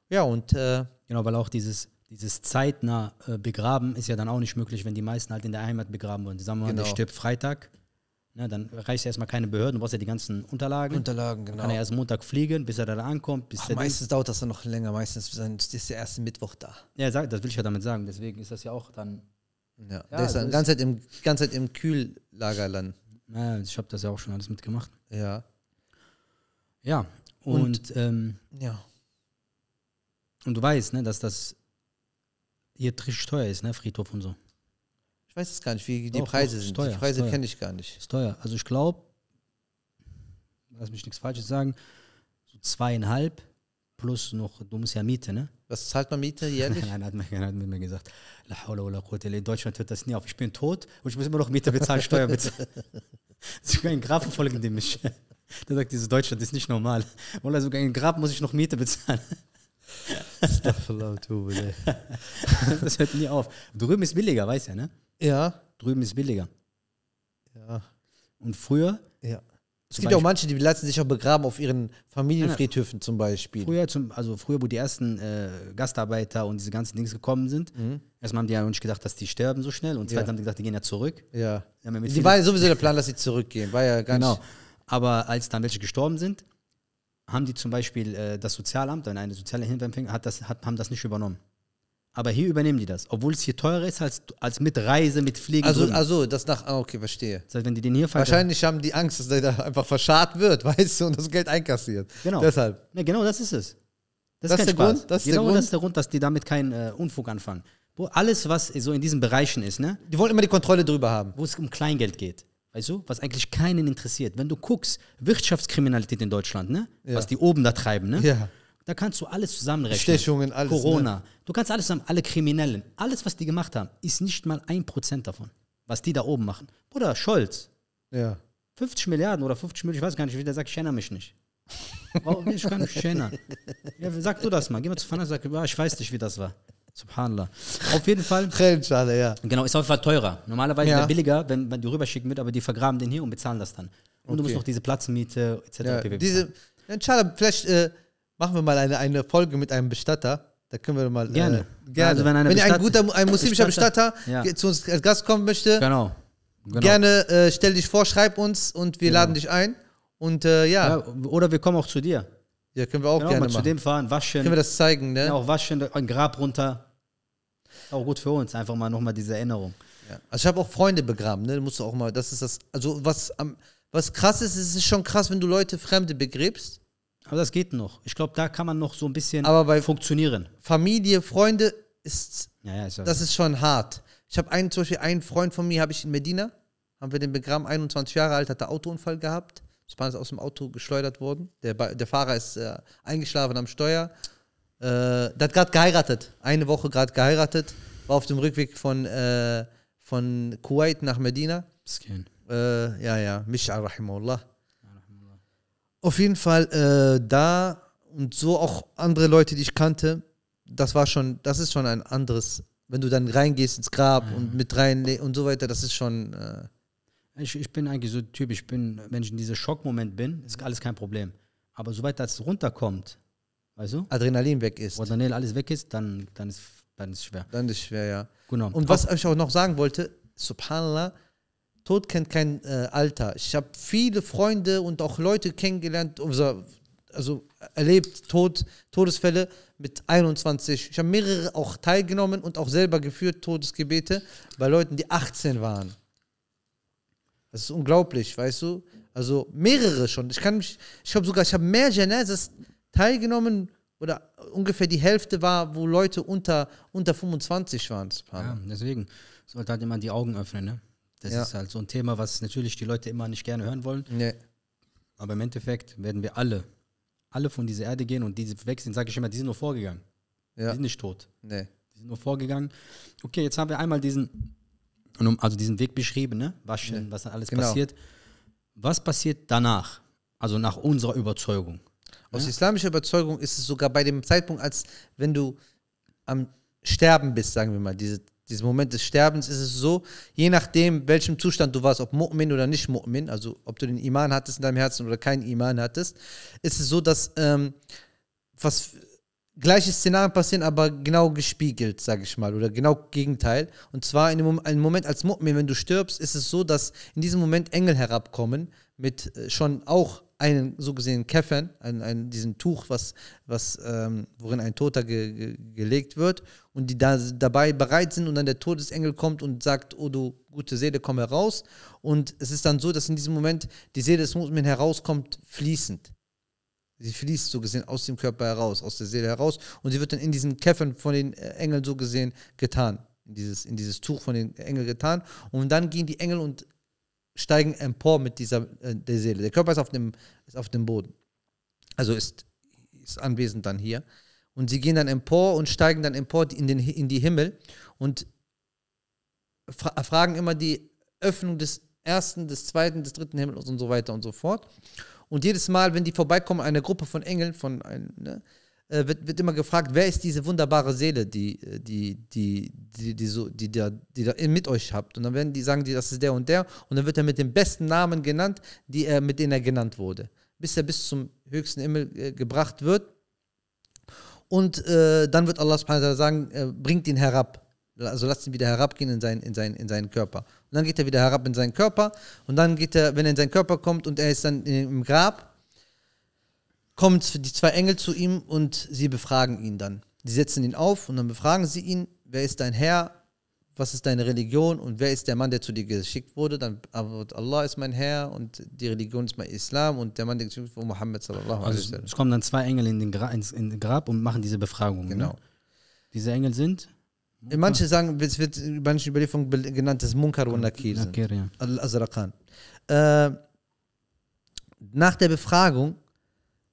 Ja, und. Äh, genau, weil auch dieses dieses zeitnah äh, begraben ist ja dann auch nicht möglich, wenn die meisten halt in der Heimat begraben wurden. Sagen wir genau. der stirbt Freitag, ne, dann reicht ja erstmal keine Behörden, du brauchst ja die ganzen Unterlagen. Unterlagen, genau. Kann er erst Montag fliegen, bis er dann ankommt. Ach, meistens dauert das dann noch länger, meistens ist der erste Mittwoch da. Ja, das will ich ja damit sagen, deswegen ist das ja auch dann... Ja, ja der ist also dann ganze ganze Zeit im Kühllager dann. Ja, ich habe das ja auch schon alles mitgemacht. Ja. Ja, und... und ähm, ja. Und du weißt, ne, dass das hier richtig teuer ist, ne? Friedhof und so. Ich weiß es gar nicht, wie die Preise doch, sind. Teuer, die Preise kenne ich gar nicht. Ist teuer. Also ich glaube, lass mich nichts Falsches sagen, so zweieinhalb plus noch, du musst ja Miete, ne? Was zahlt man Miete jährlich? Nein, hat mir, hat mir gesagt. In Deutschland hört das nie auf. Ich bin tot und ich muss immer noch Miete bezahlen, Steuer bezahlen. sogar ein Grab verfolgen dem mich. Der sagt diese Deutschland ist nicht normal. Oder sogar ein Grab muss ich noch Miete bezahlen. Das hört nie auf. Drüben ist billiger, weißt du, ja, ne? Ja. Drüben ist billiger. Ja. Und früher? Ja. Es gibt Beispiel, auch manche, die lassen sich auch begraben auf ihren Familienfriedhöfen zum Beispiel. Früher, zum, also früher, wo die ersten äh, Gastarbeiter und diese ganzen Dings gekommen sind, mhm. erstmal haben die ja nicht gedacht, dass die sterben so schnell und zweitens ja. haben die gedacht, die gehen ja zurück. Ja. ja die war ja sowieso der Plan, dass sie zurückgehen. War ja gar genau. nicht. Aber als dann welche gestorben sind, haben die zum Beispiel äh, das Sozialamt, eine soziale Hilfeempfänger hat, das, hat, haben das nicht übernommen. Aber hier übernehmen die das, obwohl es hier teurer ist als, als mit Reise, mit Pflege. Also, also das nach, ah, okay, verstehe. Das heißt, wenn die den hier Wahrscheinlich haben die Angst, dass der da einfach verscharrt wird, weißt du, und das Geld einkassiert. Genau. Deshalb. Ja, genau, das ist es. Das, das ist, der Grund? Das ist genau der Grund. das ist der Grund, dass die damit keinen äh, Unfug anfangen. Wo alles, was so in diesen Bereichen ist, ne? Die wollen immer die Kontrolle drüber haben. Wo es um Kleingeld geht. Weißt du, was eigentlich keinen interessiert. Wenn du guckst, Wirtschaftskriminalität in Deutschland, ne? Ja. Was die oben da treiben, ne? Ja. Da kannst du alles zusammenrechnen. Stechungen, alles. Ne? Corona. Ne? Du kannst alles zusammen, alle Kriminellen. Alles, was die gemacht haben, ist nicht mal ein Prozent davon, was die da oben machen. Bruder, Scholz. Ja. 50 Milliarden oder 50 Millionen, ich weiß gar nicht, wie der sagt, ich erinnere mich nicht. Warum, ich kann mich erinnern. Ja, sag du das mal. Geh mal zu Fanat und sag, ah, ich weiß nicht, wie das war. Subhanallah. Auf jeden Fall. Schade, ja. Genau, ist auf jeden Fall teurer. Normalerweise ja. wäre billiger, wenn man die rüberschicken wird, aber die vergraben den hier und bezahlen das dann. Und okay. du musst noch diese Platzmiete etc. Ja, diese, schade, vielleicht äh, machen wir mal eine, eine Folge mit einem Bestatter. Da können wir mal. Äh, gerne. Äh, gerne. Also wenn, wenn ein guter, ein muslimischer Bestatter, Bestatter ja. zu uns als Gast kommen möchte, genau. Genau. gerne äh, stell dich vor, schreib uns und wir genau. laden dich ein. Und äh, ja. ja. Oder wir kommen auch zu dir. Ja, können wir auch genau, gerne mal machen. zu dem fahren, waschen. Können wir das zeigen, ne? Ja, auch waschen, ein Grab runter. Auch gut für uns, einfach mal nochmal diese Erinnerung. Ja. Also ich habe auch Freunde begraben, ne? Du musst auch mal, das ist das, also was am, was krass ist, es ist schon krass, wenn du Leute Fremde begräbst. Aber das geht noch. Ich glaube, da kann man noch so ein bisschen Aber bei funktionieren. Familie, Freunde ist, ja, ja, ist das ist schon hart. Ich habe einen, zum Beispiel einen Freund von mir, habe ich in Medina, haben wir den begraben, 21 Jahre alt, hat der Autounfall gehabt. Span ist aus dem Auto geschleudert worden. Der, der Fahrer ist äh, eingeschlafen am Steuer. Äh, der hat gerade geheiratet. Eine Woche gerade geheiratet. War auf dem Rückweg von, äh, von Kuwait nach Medina. Skin. Äh, ja, ja. Mish'al Rahimullah. Auf jeden Fall äh, da und so auch andere Leute, die ich kannte. Das war schon, das ist schon ein anderes. Wenn du dann reingehst ins Grab ja. und mit rein und so weiter, das ist schon. Äh, ich, ich, bin eigentlich so ein Typ, ich bin, wenn ich in diesem Schockmoment bin, ist alles kein Problem. Aber soweit das runterkommt, weißt du? Adrenalin weg ist. Wo Adrenalin alles weg ist, dann, dann, ist, dann ist es schwer. Dann ist es schwer, ja. Genau. Und was auch, ich auch noch sagen wollte, subhanallah, Tod kennt kein äh, Alter. Ich habe viele Freunde und auch Leute kennengelernt, also, also erlebt Tod, Todesfälle mit 21. Ich habe mehrere auch teilgenommen und auch selber geführt Todesgebete bei Leuten, die 18 waren. Das ist unglaublich, weißt du? Also mehrere schon. Ich kann mich, ich habe sogar, ich habe mehr Genezes teilgenommen oder ungefähr die Hälfte war, wo Leute unter, unter 25 waren. Ja, deswegen sollte halt immer die Augen öffnen. Ne? Das ja. ist halt so ein Thema, was natürlich die Leute immer nicht gerne hören wollen. Nee. Aber im Endeffekt werden wir alle, alle von dieser Erde gehen und diese weg sind, sage ich immer, die sind nur vorgegangen. Ja. Die sind nicht tot. Nee. Die sind nur vorgegangen. Okay, jetzt haben wir einmal diesen, also diesen Weg beschrieben, ne? Waschen, nee. was dann alles genau. passiert. Was passiert danach? Also nach unserer Überzeugung. Aus ja. islamischer Überzeugung ist es sogar bei dem Zeitpunkt, als wenn du am Sterben bist, sagen wir mal, diese, dieser Moment des Sterbens ist es so, je nachdem, welchem Zustand du warst, ob Mu'min oder nicht Mu'min, also ob du den Iman hattest in deinem Herzen oder keinen Iman hattest, ist es so, dass ähm, was gleiches Szenario passieren, aber genau gespiegelt, sage ich mal, oder genau Gegenteil. Und zwar in einem Moment als Mu'min, wenn du stirbst, ist es so, dass in diesem Moment Engel herabkommen mit äh, schon auch einen so gesehen Keffen, einen, einen, diesen Tuch, was, was, ähm, worin ein Toter ge, ge, gelegt wird und die da, dabei bereit sind und dann der Todesengel kommt und sagt, oh du gute Seele, komm heraus. Und es ist dann so, dass in diesem Moment die Seele des Mu'min herauskommt, fließend. Sie fließt so gesehen aus dem Körper heraus, aus der Seele heraus und sie wird dann in diesen Keffen von den äh, Engeln so gesehen getan, in dieses, in dieses Tuch von den Engeln getan. Und dann gehen die Engel und steigen empor mit dieser äh, der Seele. Der Körper ist auf dem, ist auf dem Boden. Also ist, ist anwesend dann hier. Und sie gehen dann empor und steigen dann empor in, den, in die Himmel und fra fragen immer die Öffnung des ersten, des zweiten, des dritten Himmels und so weiter und so fort. Und jedes Mal, wenn die vorbeikommen, eine Gruppe von Engeln, von einem, ne, äh, wird, wird immer gefragt, wer ist diese wunderbare Seele, die, äh, die, die, die, die, so, die, da, die da mit euch habt. Und dann werden die sagen, die, das ist der und der. Und dann wird er mit den besten Namen genannt, die er, mit denen er genannt wurde. Bis er bis zum höchsten Himmel äh, gebracht wird. Und äh, dann wird Allah subhanahu sagen, äh, bringt ihn herab. Also lasst ihn wieder herabgehen in, sein, in, sein, in seinen Körper. Und dann geht er wieder herab in seinen Körper. Und dann geht er, wenn er in seinen Körper kommt und er ist dann im Grab, kommen die zwei Engel zu ihm und sie befragen ihn dann. Die setzen ihn auf und dann befragen sie ihn, wer ist dein Herr, was ist deine Religion und wer ist der Mann, der zu dir geschickt wurde? Dann antwortet Allah ist mein Herr und die Religion ist mein Islam und der Mann, der geschickt wurde, Muhammad sallallahu also Es kommen dann zwei Engel in den, Gra ins, in Grab und machen diese Befragung. Ne? Genau. Ne? Diese Engel sind? Äh, manche sagen, es wird in manchen Überlieferungen genannt, das Munkar und Nakir. Nakir, ja. Al-Azraqan. Äh, nach der Befragung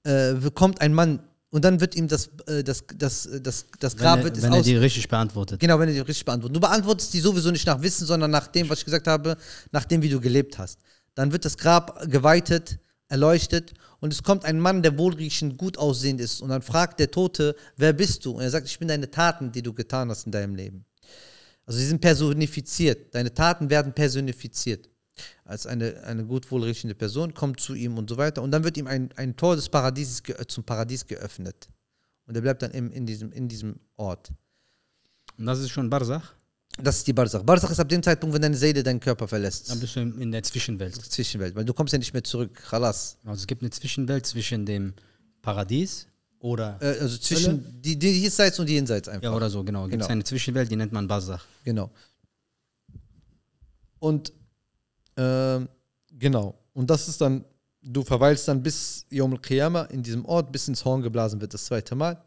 äh, bekommt ein Mann und dann wird ihm das, äh, das, das, äh, das, das Grab wenn er, wird Wenn er die richtig beantwortet. Genau, wenn er die richtig beantwortet. Du beantwortest die sowieso nicht nach Wissen, sondern nach dem, was ich gesagt habe, nach dem, wie du gelebt hast. Dann wird das Grab geweitet, erleuchtet und es kommt ein Mann, der wohlriechend gut aussehend ist und dann fragt der Tote, wer bist du? Und er sagt, ich bin deine Taten, die du getan hast in deinem Leben. Also sie sind personifiziert. Deine Taten werden personifiziert als eine, eine gut wohlriechende Person, kommt zu ihm und so weiter. Und dann wird ihm ein, ein Tor des Paradieses zum Paradies geöffnet. Und er bleibt dann in, in, diesem, in diesem Ort. Und das ist schon Barzach? Das ist die Barzach. Barzach ist ab dem Zeitpunkt, wenn deine Seele deinen Körper verlässt. Dann bist du in der Zwischenwelt. Zwischenwelt, weil du kommst ja nicht mehr zurück. Khalas. Also es gibt eine Zwischenwelt zwischen dem Paradies oder. Äh, also zwischen die, die Jenseits und die Jenseits einfach. Ja, oder so, genau. Gibt es genau. eine Zwischenwelt, die nennt man Barzach. Genau. Und ähm, genau. Und das ist dann, du verweilst dann bis Yom al in diesem Ort, bis ins Horn geblasen wird, das zweite Mal.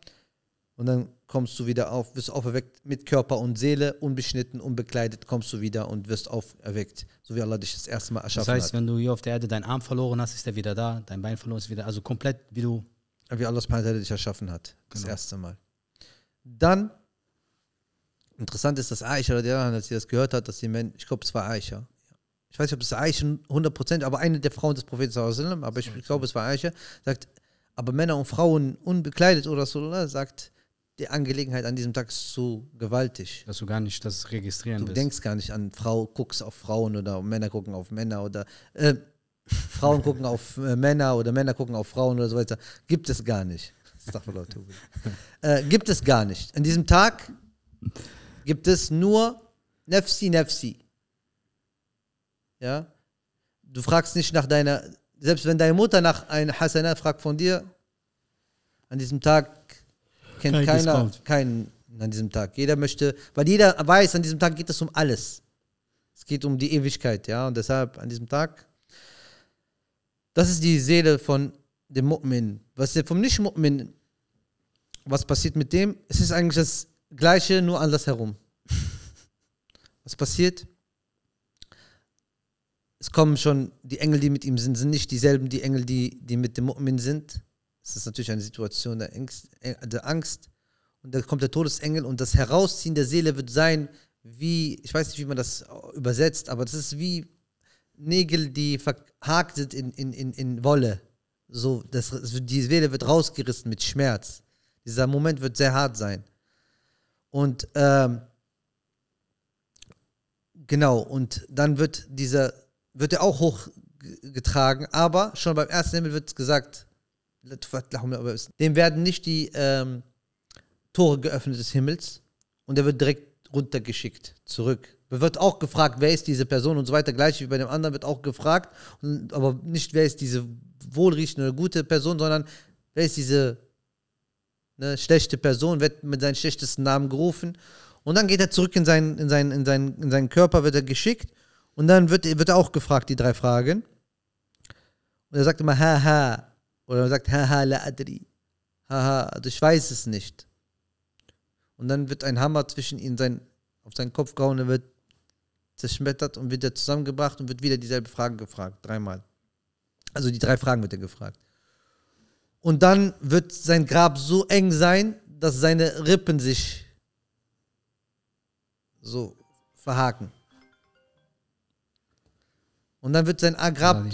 Und dann kommst du wieder auf, wirst auferweckt mit Körper und Seele, unbeschnitten, unbekleidet, kommst du wieder und wirst auferweckt, so wie Allah dich das erste Mal erschaffen hat. Das heißt, hat. wenn du hier auf der Erde deinen Arm verloren hast, ist er wieder da, dein Bein verloren ist wieder, also komplett wie du. Wie Allah dich erschaffen hat, das genau. erste Mal. Dann, interessant ist, dass Aisha, als sie das gehört hat, dass die Menschen, ich glaube, es war Aisha, ich weiß nicht, ob es Aisha 100%, aber eine der Frauen des Propheten, aber ich glaube, es war Aisha, sagt, aber Männer und Frauen unbekleidet oder so, sagt, die Angelegenheit an diesem Tag ist so gewaltig. Dass du gar nicht das registrieren Du bist. denkst gar nicht an Frau, guckst auf Frauen oder Männer gucken auf Männer oder äh, Frauen gucken auf äh, Männer oder Männer gucken auf Frauen oder so weiter. Gibt es gar nicht. Das äh, gibt es gar nicht. An diesem Tag gibt es nur Nefsi Nefsi ja, du fragst nicht nach deiner, selbst wenn deine Mutter nach einem Hasana fragt von dir, an diesem Tag kennt Kein keiner Discount. keinen an diesem Tag. Jeder möchte, weil jeder weiß, an diesem Tag geht es um alles. Es geht um die Ewigkeit, ja, und deshalb an diesem Tag, das ist die Seele von dem Mu'min. Was der vom Nicht-Mu'min, was passiert mit dem? Es ist eigentlich das Gleiche, nur andersherum. was passiert? es kommen schon, die Engel, die mit ihm sind, sind nicht dieselben, die Engel, die, die mit dem Mu'min sind. Es ist natürlich eine Situation der Angst, äh, der Angst. Und da kommt der Todesengel und das Herausziehen der Seele wird sein, wie, ich weiß nicht, wie man das übersetzt, aber das ist wie Nägel, die verhakt sind in, in, in, in Wolle. So, das, die Seele wird rausgerissen mit Schmerz. Dieser Moment wird sehr hart sein. Und ähm, genau, und dann wird dieser wird er auch hochgetragen, aber schon beim ersten Himmel wird gesagt, dem werden nicht die ähm, Tore geöffnet des Himmels und er wird direkt runtergeschickt, zurück. Er wird auch gefragt, wer ist diese Person und so weiter. Gleich wie bei dem anderen wird auch gefragt, aber nicht, wer ist diese wohlriechende oder gute Person, sondern wer ist diese ne, schlechte Person, wird mit seinem schlechtesten Namen gerufen. Und dann geht er zurück in seinen, in seinen, in seinen, in seinen Körper, wird er geschickt und dann wird, wird er auch gefragt, die drei Fragen. Und er sagt immer, haha. Oder er sagt, haha, la adri. Haha, also ich weiß es nicht. Und dann wird ein Hammer zwischen ihnen sein, auf seinen Kopf gehauen, er wird zerschmettert und wieder zusammengebracht und wird wieder dieselbe Frage gefragt, dreimal. Also die drei Fragen wird er gefragt. Und dann wird sein Grab so eng sein, dass seine Rippen sich so verhaken. Und dann wird sein Grab,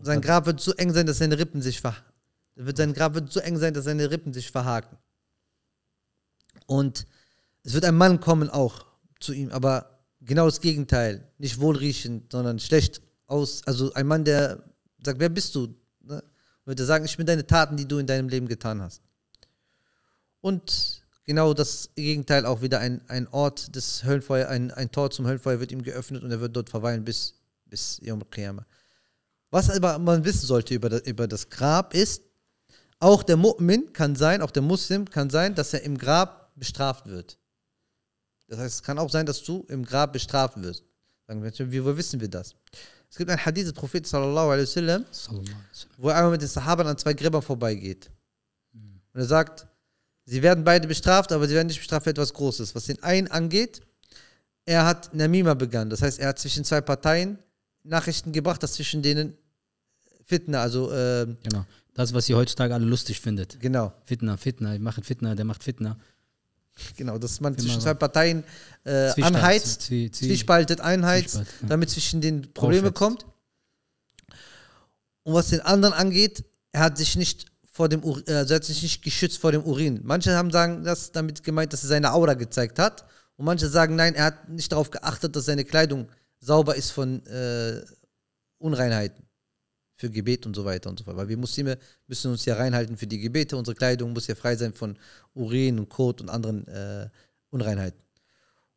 sein Grab wird so eng sein, dass seine Rippen sich verhaken. Wird sein Grab wird so eng sein, dass seine Rippen sich verhaken. Und es wird ein Mann kommen auch zu ihm, aber genau das Gegenteil. Nicht wohlriechend, sondern schlecht aus. Also ein Mann, der sagt, wer bist du? Ne? Wird er sagen, ich bin deine Taten, die du in deinem Leben getan hast. Und genau das Gegenteil auch wieder ein, ein Ort des Höllenfeuers, ein, ein Tor zum Höllenfeuer wird ihm geöffnet und er wird dort verweilen, bis bis Yom Qiyamah. Was aber man wissen sollte über das, über das Grab ist, auch der Mu'min kann sein, auch der Muslim kann sein, dass er im Grab bestraft wird. Das heißt, es kann auch sein, dass du im Grab bestraft wirst. Sagen wir, wie, wo wissen wir das? Es gibt ein Hadith des Propheten, sallallahu alaihi wasallam, wo er einmal mit den Sahabern an zwei Gräbern vorbeigeht. Hm. Und er sagt, sie werden beide bestraft, aber sie werden nicht bestraft für etwas Großes. Was den einen angeht, er hat Namima begangen. Das heißt, er hat zwischen zwei Parteien Nachrichten gebracht, dass zwischen denen Fitna, also. Äh, genau, das, was ihr heutzutage alle lustig findet. Genau. Fitna, Fitna, ich mache Fitna, der macht Fitna. Genau, dass man Fitna zwischen zwei Parteien äh, anheizt, Zwie zwiespaltet, einheizt, Zwiespalt, ja. damit zwischen den Probleme kommt. Und was den anderen angeht, er hat sich nicht vor dem Urin, äh, also hat sich nicht geschützt vor dem Urin. Manche haben sagen das damit gemeint, dass er seine Aura gezeigt hat. Und manche sagen, nein, er hat nicht darauf geachtet, dass seine Kleidung sauber ist von äh, Unreinheiten für Gebet und so weiter und so fort. Weil wir Muslime müssen uns ja reinhalten für die Gebete, unsere Kleidung muss ja frei sein von Urin und Kot und anderen äh, Unreinheiten.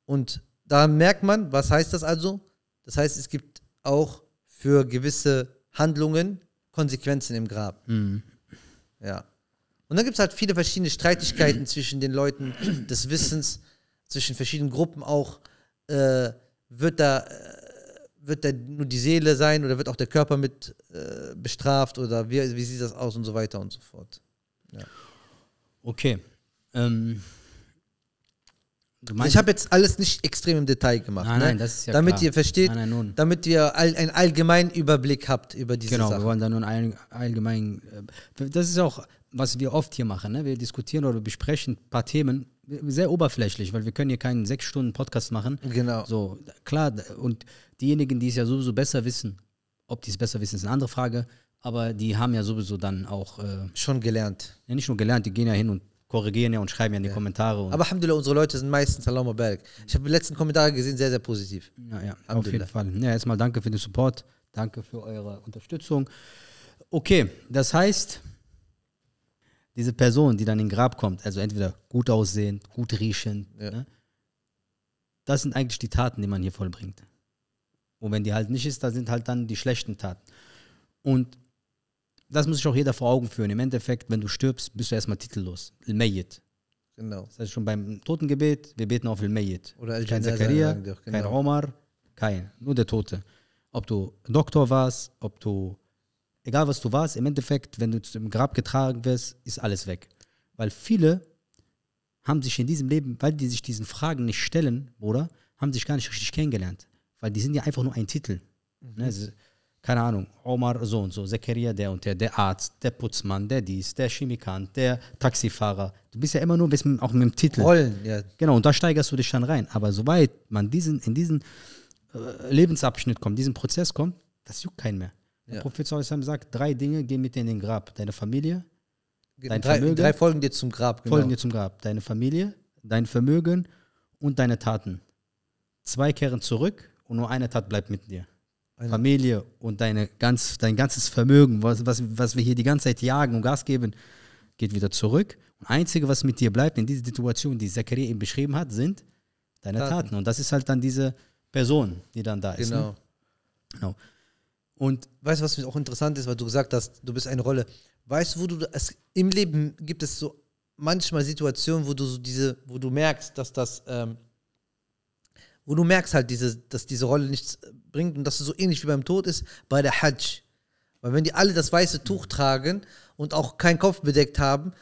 Und da merkt man, was heißt das also? Das heißt, es gibt auch für gewisse Handlungen Konsequenzen im Grab. Mhm. Ja. Und dann gibt es halt viele verschiedene Streitigkeiten zwischen den Leuten des Wissens, zwischen verschiedenen Gruppen auch. Äh, wird da, äh, wird da nur die Seele sein oder wird auch der Körper mit äh, bestraft oder wie, wie sieht das aus und so weiter und so fort. Ja. Okay. Ähm, ich habe jetzt alles nicht extrem im Detail gemacht. Nein, ne? nein, das ist ja Damit klar. ihr versteht, nein, nein, damit ihr all, einen allgemeinen Überblick habt über diese genau, Sache. Genau, wir wollen da nun einen allgemeinen. Äh, das ist auch, was wir oft hier machen. Ne? Wir diskutieren oder besprechen ein paar Themen sehr oberflächlich, weil wir können hier keinen sechs Stunden Podcast machen. Genau. So, klar, und diejenigen, die es ja sowieso besser wissen, ob die es besser wissen, ist eine andere Frage, aber die haben ja sowieso dann auch... Äh, Schon gelernt. Ja, nicht nur gelernt, die gehen ja hin und korrigieren ja und schreiben ja in die ja. Kommentare. aber Alhamdulillah, unsere Leute sind meistens Allah Berg. Ich habe die letzten Kommentare gesehen, sehr, sehr positiv. Ja, ja, auf jeden Fall. Ja, erstmal danke für den Support, danke für eure Unterstützung. Okay, das heißt diese Person, die dann in den Grab kommt, also entweder gut aussehend, gut riechend, ja. ne? das sind eigentlich die Taten, die man hier vollbringt. Und wenn die halt nicht ist, da sind halt dann die schlechten Taten. Und das muss sich auch jeder vor Augen führen. Im Endeffekt, wenn du stirbst, bist du erstmal titellos. Al-Mayyit. Genau. Das heißt schon beim Totengebet, wir beten auf Al-Mayyit. Oder al Kein Zakaria, genau. kein Omar, kein, nur der Tote. Ob du Doktor warst, ob du egal was du warst, im Endeffekt, wenn du im Grab getragen wirst, ist alles weg. Weil viele haben sich in diesem Leben, weil die sich diesen Fragen nicht stellen, oder haben sich gar nicht richtig kennengelernt. Weil die sind ja einfach nur ein Titel. Mhm. Ne? Also, keine Ahnung, Omar so und so, Zakaria der und der, der Arzt, der Putzmann, der dies, der Chemikant, der Taxifahrer. Du bist ja immer nur, bist auch mit dem Titel. Rollen, ja. Genau, und da steigerst du dich dann rein. Aber soweit man diesen, in diesen äh, Lebensabschnitt kommt, diesen Prozess kommt, das juckt keinen mehr. Der ja. Prophet sagt, drei Dinge, gehen mit dir in den Grab. Deine Familie, dein drei, Vermögen. Drei folgen dir zum Grab. Genau. Folgen dir zum Grab. Deine Familie, dein Vermögen und deine Taten. Zwei kehren zurück und nur eine Tat bleibt mit dir. Eine. Familie und deine ganz, dein ganzes Vermögen, was, was, was wir hier die ganze Zeit jagen und Gas geben, geht wieder zurück. Und Einzige, was mit dir bleibt in dieser Situation, die Zakaria eben beschrieben hat, sind deine Taten. Taten. Und das ist halt dann diese Person, die dann da genau. ist. Ne? Genau. genau. Und weißt du, was auch interessant ist, weil du gesagt hast, du bist eine Rolle. Weißt du, wo du es im Leben gibt es so manchmal Situationen, wo du so diese, wo du merkst, dass das, ähm, wo du merkst halt diese, dass diese Rolle nichts äh, bringt und dass es so ähnlich wie beim Tod ist bei der Hajj. Weil wenn die alle das weiße Tuch tragen und auch keinen Kopf bedeckt haben,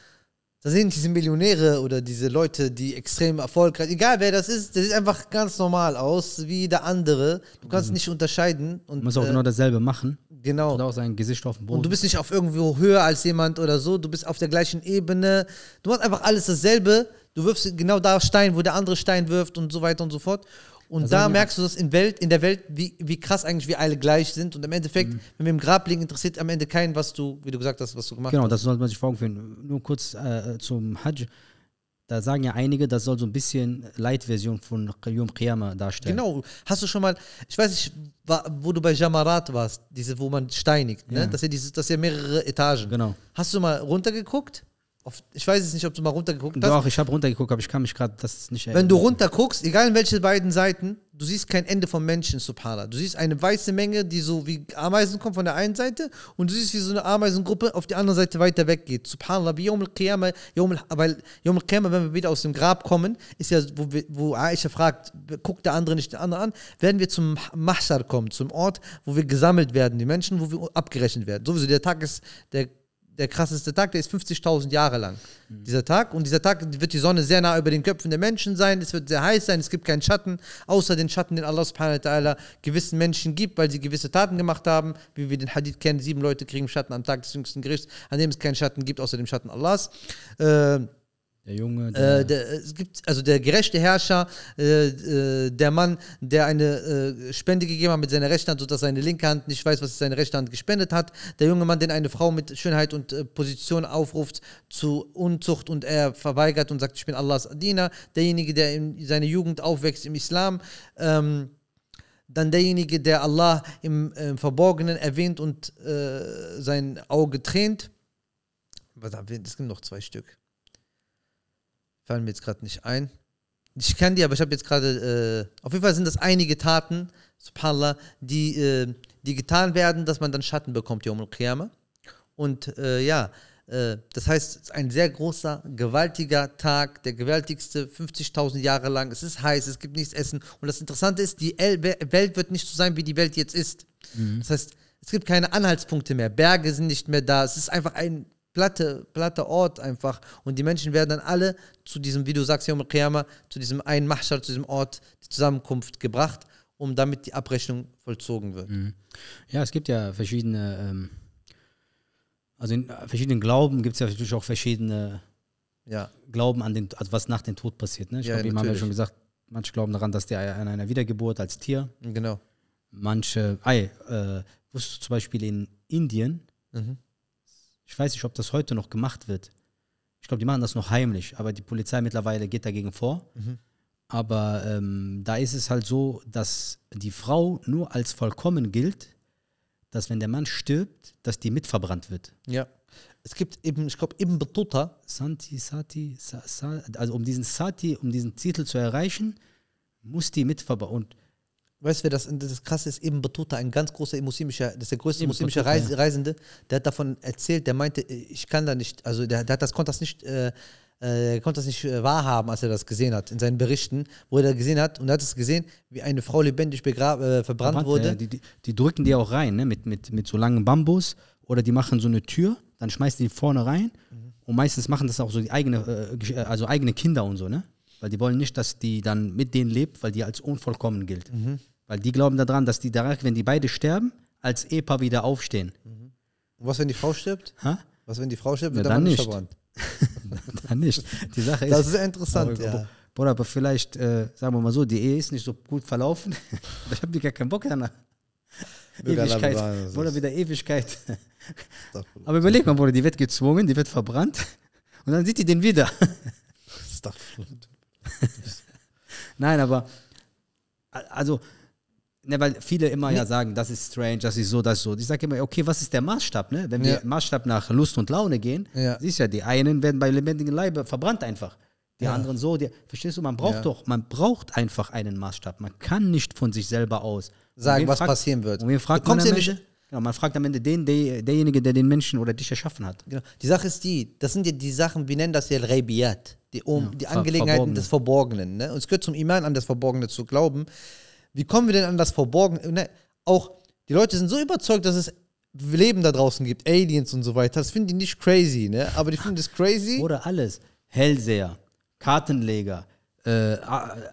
da sind diese Millionäre oder diese Leute, die extrem erfolgreich, egal wer das ist, der sieht einfach ganz normal aus, wie der andere. Du kannst mhm. nicht unterscheiden. Und, du musst auch äh, genau dasselbe machen. Genau. Und auch sein Gesicht auf dem Boden. Und du bist nicht auf irgendwo höher als jemand oder so, du bist auf der gleichen Ebene. Du machst einfach alles dasselbe. Du wirfst genau da Stein, wo der andere Stein wirft und so weiter und so fort. Und also da merkst du das in, Welt, in der Welt, wie, wie krass eigentlich wir alle gleich sind. Und im Endeffekt, mhm. wenn wir im Grab liegen, interessiert am Ende keinen, was du, wie du gesagt hast, was du gemacht genau, hast. Genau, das sollte man sich vor Augen führen. Nur kurz äh, zum Hajj. Da sagen ja einige, das soll so ein bisschen Light-Version von Qiyum Qiyamah darstellen. Genau. Hast du schon mal, ich weiß nicht, wo du bei Jamarat warst, diese, wo man steinigt, ne? Ja. Das, sind ja ja mehrere Etagen. Genau. Hast du mal runtergeguckt? Auf, ich weiß es nicht, ob du mal runtergeguckt hast. Doch, ich habe runtergeguckt, aber ich kann mich gerade das nicht erinnern. Wenn du runterguckst, egal in welche beiden Seiten, du siehst kein Ende von Menschen, Subhanallah. Du siehst eine weiße Menge, die so wie Ameisen kommt von der einen Seite und du siehst, wie so eine Ameisengruppe auf die andere Seite weiter weggeht. Subhanallah, wie Yom al-Qiyamah, weil Yom al-Qiyamah, wenn wir wieder aus dem Grab kommen, ist ja, wo, wo Aisha fragt, guckt der andere nicht den anderen an, werden wir zum Mahshar kommen, zum Ort, wo wir gesammelt werden, die Menschen, wo wir abgerechnet werden. Sowieso, der Tag ist, der der krasseste Tag, der ist 50.000 Jahre lang, mhm. dieser Tag. Und dieser Tag wird die Sonne sehr nah über den Köpfen der Menschen sein, es wird sehr heiß sein, es gibt keinen Schatten, außer den Schatten, den Allah subhanahu wa ta'ala gewissen Menschen gibt, weil sie gewisse Taten gemacht haben, wie wir den Hadith kennen, sieben Leute kriegen Schatten am Tag des jüngsten Gerichts, an dem es keinen Schatten gibt, außer dem Schatten Allahs. Äh, der Junge. Äh, der äh, der, es gibt, also der gerechte Herrscher, äh, äh, der Mann, der eine äh, Spende gegeben hat mit seiner rechten Hand, sodass seine linke Hand nicht weiß, was seine rechte Hand gespendet hat. Der junge Mann, den eine Frau mit Schönheit und äh, Position aufruft zu Unzucht und er verweigert und sagt, ich bin Allahs Diener. Derjenige, der in seiner Jugend aufwächst im Islam. Ähm, dann derjenige, der Allah im, im Verborgenen erwähnt und sein Auge tränt. Es gibt noch zwei Stück fallen mir jetzt gerade nicht ein. Ich kenne die, aber ich habe jetzt gerade, äh, auf jeden Fall sind das einige Taten, subhanallah, die, äh, die getan werden, dass man dann Schatten bekommt, Yom al-Qiyamah. Und äh, ja, äh, das heißt, es ist ein sehr großer, gewaltiger Tag, der gewaltigste 50.000 Jahre lang. Es ist heiß, es gibt nichts essen. Und das Interessante ist, die Welt wird nicht so sein, wie die Welt jetzt ist. Mhm. Das heißt, es gibt keine Anhaltspunkte mehr. Berge sind nicht mehr da. Es ist einfach ein platte, platte Ort einfach. Und die Menschen werden dann alle zu diesem, wie du sagst, Yom Qiyamah, zu diesem einen Mahshar, zu diesem Ort, die Zusammenkunft gebracht, um damit die Abrechnung vollzogen wird. Mhm. Ja, es gibt ja verschiedene, ähm, also in verschiedenen Glauben gibt es ja natürlich auch verschiedene ja. Glauben an den, also was nach dem Tod passiert. Ne? Ich ja, glaube, eben haben ja schon gesagt, manche glauben daran, dass der an einer Wiedergeburt als Tier. Genau. Manche, ei, äh, wusstest du zum Beispiel in Indien, mhm ich weiß nicht, ob das heute noch gemacht wird. Ich glaube, die machen das noch heimlich, aber die Polizei mittlerweile geht dagegen vor. Mhm. Aber ähm, da ist es halt so, dass die Frau nur als vollkommen gilt, dass wenn der Mann stirbt, dass die mitverbrannt wird. Ja. Es gibt eben, ich glaube, eben Betuta. Santi, Sati, Sa, Sa, also um diesen Sati, um diesen Titel zu erreichen, muss die mitverbrannt. werden weißt du, das, das Krasse ist, eben Battuta, ein ganz großer muslimischer, das ist der größte Ibn muslimische Reis, Reisende, der hat davon erzählt, der meinte, äh, ich kann da nicht, also der, der hat das, konnte das nicht, äh, äh, konnte das nicht äh, wahrhaben, als er das gesehen hat, in seinen Berichten, wo er das gesehen hat, und er hat es gesehen, wie eine Frau lebendig begrab, äh, verbrannt Verband, wurde. Die, die, die, drücken die auch rein, ne? mit, mit, mit so langen Bambus, oder die machen so eine Tür, dann schmeißen die vorne rein, mhm. und meistens machen das auch so die eigene, äh, also eigene Kinder und so, ne? Weil die wollen nicht, dass die dann mit denen lebt, weil die als unvollkommen gilt. Mhm. Weil die glauben daran, dass die direkt, wenn die beide sterben, als Ehepaar wieder aufstehen. Mhm. Und was, wenn die Frau stirbt? Ha? Was, wenn die Frau stirbt, wird ja, dann nicht verbrannt? dann nicht. Die Sache ist. Das ist interessant, aber, ja. Bruder, aber vielleicht, äh, sagen wir mal so, die Ehe ist nicht so gut verlaufen. ich habe gar keinen Bock danach. Ewigkeit. Bruder, wieder Ewigkeit. aber überleg mal, Bruder, die wird gezwungen, die wird verbrannt. Und dann sieht die den wieder. Nein, aber also Ne, weil viele immer ja sagen, das ist strange, das ist so, das ist so. Ich sage immer, okay, was ist der Maßstab? Ne? Wenn ja. wir Maßstab nach Lust und Laune gehen, ja. siehst ja, die einen werden bei lebendigem Leibe verbrannt einfach. Die ja. anderen so. Die, verstehst du, man braucht ja. doch, man braucht einfach einen Maßstab. Man kann nicht von sich selber aus sagen, was fragt, passieren wird. Und wen fragt man, am Ende, nicht. Genau, man fragt am Ende den, der, derjenige, der den Menschen oder dich erschaffen hat. Genau. Die Sache ist die, das sind ja die Sachen, wir nennen das ja Rebiat, die, um, ja, die Angelegenheiten Verborgene. des Verborgenen. Ne? Und es gehört zum Iman an, das Verborgene zu glauben. Wie kommen wir denn an das Verborgene? Ne, auch die Leute sind so überzeugt, dass es Leben da draußen gibt, Aliens und so weiter. Das finden die nicht crazy, ne? Aber die finden das crazy. Oder alles. Hellseher, Kartenleger, äh,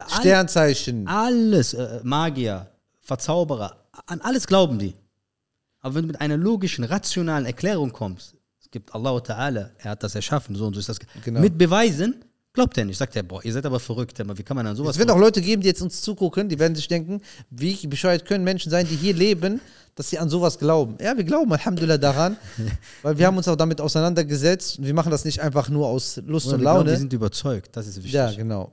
Sternzeichen. Alles. Äh, Magier, Verzauberer. An alles glauben die. Aber wenn du mit einer logischen, rationalen Erklärung kommst, es gibt Allah Ta'ala, er hat das erschaffen, so und so ist das. Genau. Mit Beweisen, Glaubt er nicht. Sagt er, boah, ihr seid aber verrückt. Wie kann man dann sowas Es wird auch Leute geben, die jetzt uns zugucken, die werden sich denken, wie bescheuert können Menschen sein, die hier leben, dass sie an sowas glauben. Ja, wir glauben Alhamdulillah daran, weil wir haben uns auch damit auseinandergesetzt und wir machen das nicht einfach nur aus Lust und Laune. wir sind überzeugt, das ist wichtig. Ja, genau.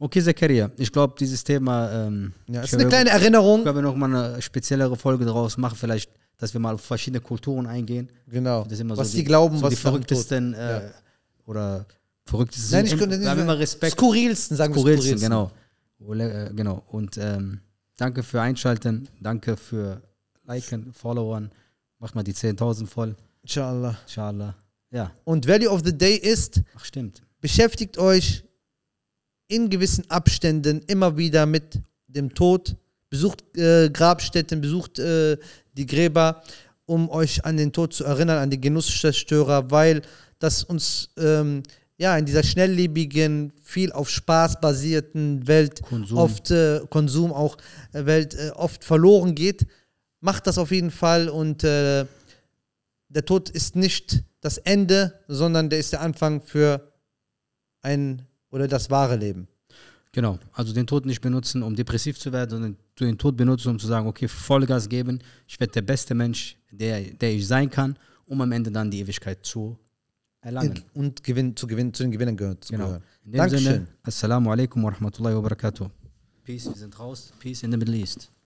Okay, Zakaria, ich glaube, dieses Thema. Ähm, ja, ist eine kleine Erinnerung. Ich glaube, wir noch mal eine speziellere Folge daraus machen, vielleicht, dass wir mal auf verschiedene Kulturen eingehen. Genau. was so die, glauben, so was die verrücktesten äh, ja. oder verrücktesten, Nein, ich könnte sagen wir Respekt. Skurrilsten, sagen wir skurrilsten, skurrilsten. genau. Äh, genau. Und ähm, danke für Einschalten, danke für Liken, Followern. Macht mal die 10.000 voll. Inshallah. Inshallah. Ja. Und Value of the Day ist, Ach, stimmt. beschäftigt euch in gewissen Abständen immer wieder mit dem Tod, besucht äh, Grabstätten, besucht äh, die Gräber, um euch an den Tod zu erinnern, an die Genusszerstörer, weil das uns ähm, ja, in dieser schnelllebigen, viel auf Spaß basierten Welt, Konsum. oft äh, Konsum auch äh, Welt äh, oft verloren geht, macht das auf jeden Fall und äh, der Tod ist nicht das Ende, sondern der ist der Anfang für ein oder das wahre Leben. Genau, also den Tod nicht benutzen, um depressiv zu werden, sondern den Tod benutzen, um zu sagen, okay, Vollgas geben, ich werde der beste Mensch, der, der ich sein kann, um am Ende dann die Ewigkeit zu erlangen. Und Gewinn, zu, Gewinn, zu den Gewinnen gehört. Genau. Gehören. Dankeschön. Sinne, Assalamu alaikum wa rahmatullahi wa barakatuh. Peace, wir sind raus. Peace in the Middle East.